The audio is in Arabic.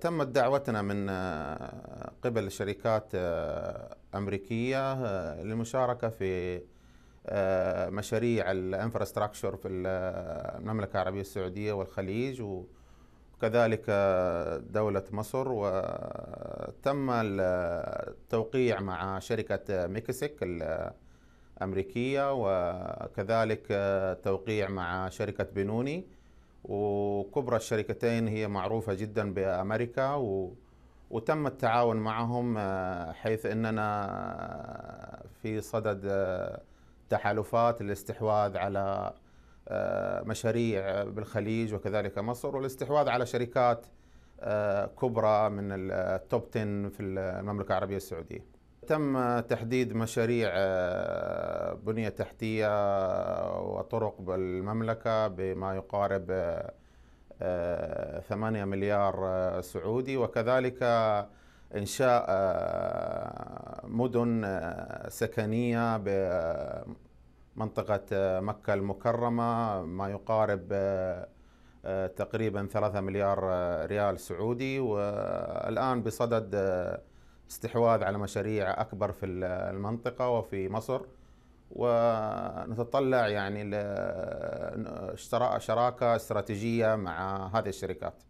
تمت دعوتنا من آه، قبل شركات آه، أمريكية آه، للمشاركة في مشاريع الانفراستراكشر في المملكة العربية السعودية والخليج وكذلك دولة مصر وتم التوقيع مع شركة ميكسيك الأمريكية وكذلك توقيع مع شركة بنوني وكبرى الشركتين هي معروفة جدا بأمريكا و وتم التعاون معهم آه، حيث اننا في صدد آه، تحالفات للاستحواذ على آه، مشاريع بالخليج وكذلك مصر والاستحواذ على شركات كبرى من التوب 10 في المملكه العربيه السعوديه. تم تحديد مشاريع بنيه تحتيه طرق بالمملكة بما يقارب آه، ثمانية مليار آه، سعودي وكذلك آه، إنشاء مدن سكنية بمنطقة مكة المكرمة ما يقارب تقريبا ثلاثة مليار ريال سعودي والآن بصدد استحواذ على مشاريع أكبر في المنطقة وفي مصر ونتطلع يعني لشراكه استراتيجيه مع هذه الشركات